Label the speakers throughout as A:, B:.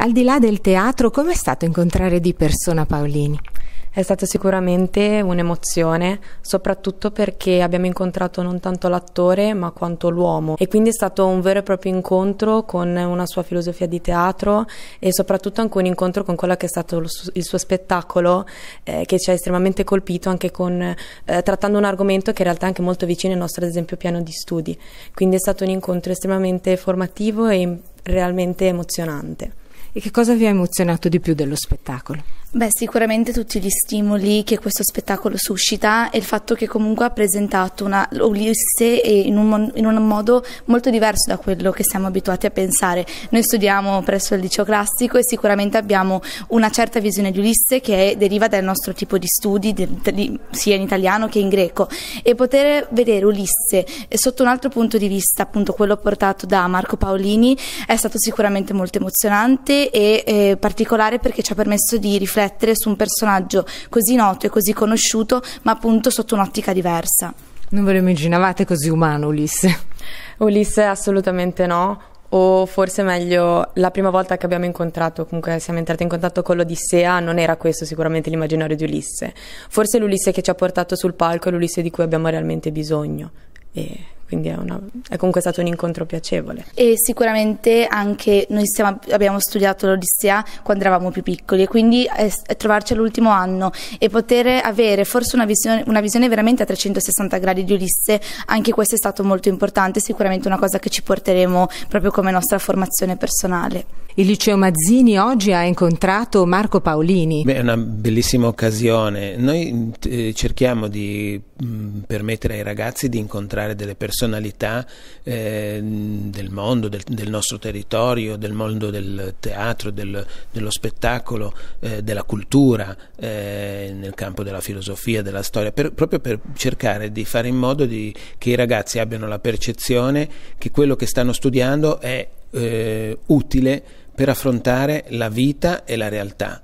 A: Al di là del teatro, com'è stato incontrare di persona Paolini? È stata sicuramente un'emozione, soprattutto perché abbiamo incontrato non tanto l'attore ma quanto l'uomo e quindi è stato un vero e proprio incontro con una sua filosofia di teatro e soprattutto anche un incontro con quello che è stato il suo spettacolo eh, che ci ha estremamente colpito anche con, eh, trattando un argomento che in realtà è anche molto vicino al nostro ad esempio piano di studi. Quindi è stato un incontro estremamente formativo e realmente emozionante.
B: E che cosa vi ha emozionato di più dello spettacolo?
C: Beh, sicuramente tutti gli stimoli che questo spettacolo suscita e il fatto che comunque ha presentato una Ulisse in un, in un modo molto diverso da quello che siamo abituati a pensare. Noi studiamo presso il liceo classico e sicuramente abbiamo una certa visione di Ulisse che deriva dal nostro tipo di studi, di, di, sia in italiano che in greco. E poter vedere Ulisse sotto un altro punto di vista, appunto quello portato da Marco Paolini, è stato sicuramente molto emozionante e eh, particolare perché ci ha permesso di riflettere riflettere su un personaggio così noto e così conosciuto, ma appunto sotto un'ottica diversa. Non
B: ve
A: lo immaginavate così umano Ulisse?
C: Ulisse assolutamente no, o
A: forse meglio la prima volta che abbiamo incontrato, comunque siamo entrati in contatto con l'Odissea, non era questo sicuramente l'immaginario di Ulisse. Forse l'Ulisse che ci ha portato sul palco è l'Ulisse di cui abbiamo realmente bisogno. E quindi è, una, è, comunque stato un incontro piacevole.
C: E sicuramente anche noi siamo, abbiamo studiato l'Odissea quando eravamo più piccoli e quindi è, è trovarci all'ultimo anno e poter avere forse una visione, una visione, veramente a 360 gradi di Ulisse, anche questo è stato molto importante, sicuramente una cosa che ci porteremo proprio come nostra formazione personale.
B: Il liceo Mazzini oggi ha incontrato Marco Paolini.
D: Beh, è una bellissima occasione. Noi eh, cerchiamo di mh, mm, permettere ai ragazzi di incontrare delle persone personalità eh, del mondo, del, del, nostro territorio, del mondo del teatro, del, dello spettacolo, eh, della cultura, eh, nel campo della filosofia, della storia, per, proprio per cercare di fare in modo di, che i ragazzi abbiano la percezione che quello che stanno studiando è eh, utile per affrontare la vita e la realtà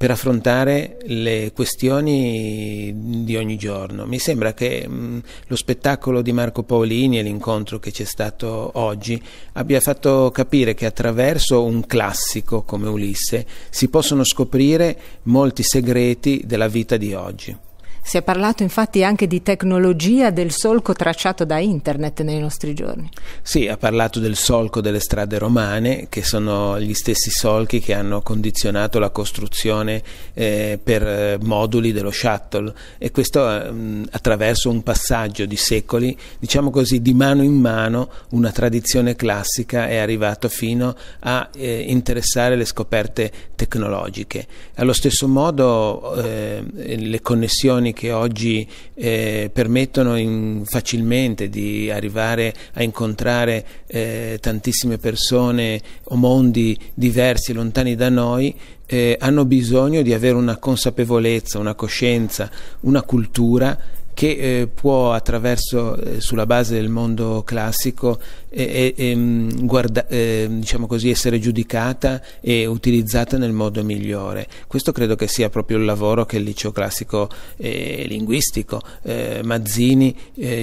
D: per affrontare le questioni di ogni giorno. Mi sembra che mh, mm, lo spettacolo di Marco Paolini e l'incontro che c'è stato oggi abbia fatto capire che attraverso un classico come Ulisse si possono scoprire molti segreti della vita di oggi.
B: Si è parlato infatti anche di tecnologia del solco tracciato da internet nei nostri giorni.
D: Sì, ha parlato del solco delle strade romane, che sono gli stessi solchi che hanno condizionato la costruzione eh, per eh, moduli dello shuttle e questo mh, ehm, attraverso un passaggio di secoli, diciamo così, di mano in mano una tradizione classica è arrivata fino a eh, interessare le scoperte tecnologiche. Allo stesso modo eh, le connessioni applicazioni che oggi eh, permettono in, facilmente di arrivare a incontrare eh, tantissime persone o mondi diversi, lontani da noi, eh, hanno bisogno di avere una consapevolezza, una coscienza, una cultura che eh, può attraverso, eh, sulla base del mondo classico, eh, eh, ehm, guarda, ehm, diciamo così, essere giudicata e utilizzata nel modo migliore. Questo credo che sia proprio il lavoro che il liceo classico eh, linguistico Mazzini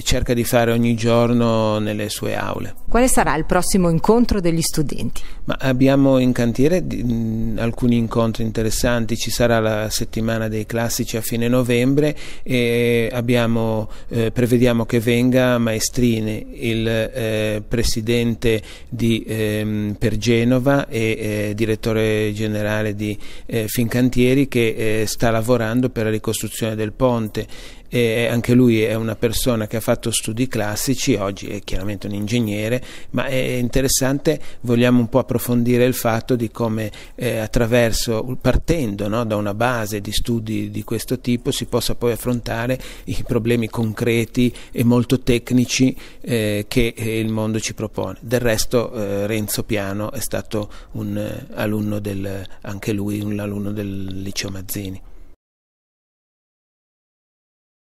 D: cerca di fare ogni giorno nelle sue aule.
B: Quale sarà il prossimo incontro degli studenti?
D: Ma abbiamo in cantiere mh, mm, alcuni incontri interessanti, ci sarà la settimana dei classici a fine novembre e abbiamo prevediamo, eh, prevediamo che venga Maestrini, il eh, presidente di, ehm, per Genova e eh, direttore generale di eh, Fincantieri che eh, sta lavorando per la ricostruzione del ponte e anche lui è una persona che ha fatto studi classici, oggi è chiaramente un ingegnere, ma è interessante, vogliamo un po' approfondire il fatto di come eh, attraverso, partendo no, da una base di studi di questo tipo, si possa poi affrontare i problemi concreti e molto tecnici eh, che eh, il mondo ci propone. Del resto eh, Renzo Piano è stato un eh, alunno del, anche lui un alunno del liceo Mazzini.